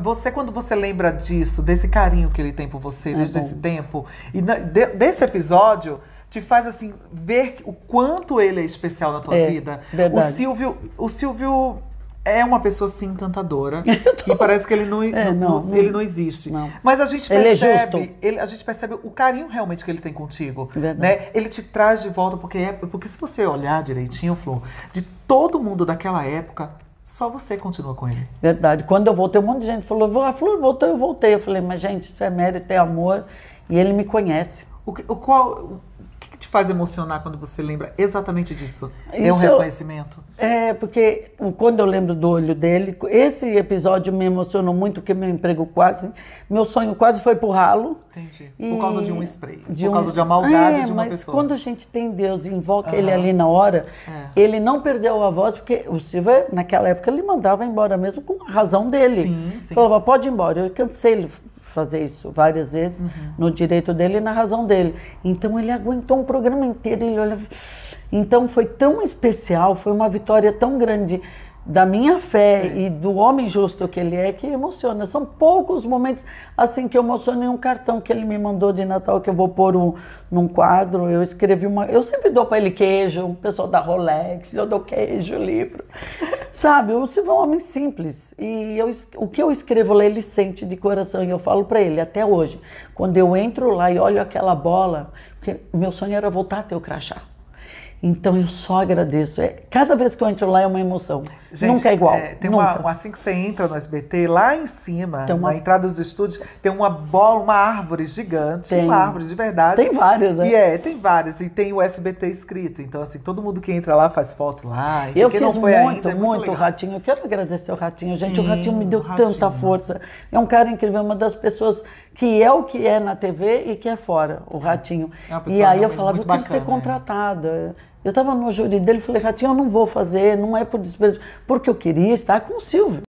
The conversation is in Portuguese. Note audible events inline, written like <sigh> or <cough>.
Você, quando você lembra disso, desse carinho que ele tem por você uhum. desde esse tempo, e na, de, desse episódio, te faz assim ver o quanto ele é especial na tua é, vida. Verdade. O Silvio, o Silvio é uma pessoa assim encantadora <laughs> tô... e parece que ele não, é, não, não ele não existe. Não. Mas a gente percebe, ele, é ele a gente percebe o carinho realmente que ele tem contigo, verdade. né? Ele te traz de volta porque é, porque se você olhar direitinho, Flor, de todo mundo daquela época, só você continua com ele. Verdade. Quando eu voltei, um monte de gente falou: a ah, Flor, voltou, eu voltei. Eu falei: Mas, gente, isso é mérito, é amor. E ele me conhece. O, que, o qual, te faz emocionar quando você lembra exatamente disso? Isso, é um reconhecimento? É, porque quando eu lembro do olho dele, esse episódio me emocionou muito, porque meu emprego quase, meu sonho quase foi pro ralo. Entendi. E... Por causa de um spray, de por um... causa de uma maldade é, de uma mas pessoa. Mas quando a gente tem Deus e invoca uhum. ele ali na hora, é. ele não perdeu a voz, porque o Silva, naquela época, ele mandava embora mesmo com a razão dele. Sim, sim. Falava, pode ir embora. Eu cansei, ele fazer isso várias vezes, uhum. no direito dele e na razão dele. Então ele aguentou um programa inteiro, ele olha. Então foi tão especial, foi uma vitória tão grande da minha fé Sim. e do homem justo que ele é que emociona. São poucos momentos assim que eu emociono em um cartão que ele me mandou de Natal que eu vou pôr um, num quadro. Eu escrevi uma, eu sempre dou para ele queijo, o pessoal da Rolex, eu dou queijo, livro. Sabe, o Silvio é um homem simples. E eu, o que eu escrevo lá, ele sente de coração. E eu falo para ele, até hoje, quando eu entro lá e olho aquela bola, porque meu sonho era voltar a ter o crachá. Então eu só agradeço. É, cada vez que eu entro lá é uma emoção. Gente, nunca é igual. É, tem nunca. Uma, assim que você entra no SBT, lá em cima, uma... na entrada dos estúdios, tem uma bola, uma árvore gigante, tem. uma árvore de verdade. Tem várias, né? E é, tem várias. E tem o SBT escrito. Então, assim, todo mundo que entra lá faz foto lá. eu fiz não foi muito, ainda, é muito, muito legal. Ratinho. Eu quero agradecer ao Ratinho, gente. Sim, o Ratinho me deu ratinho. tanta força. É um cara incrível, é uma das pessoas que é o que é na TV e que é fora, o Ratinho. É e aí eu falava, eu quero ser é. contratada. É. Eu estava no júri dele, falei, Ratinho, eu não vou fazer, não é por desprezo, porque eu queria estar com o Silvio.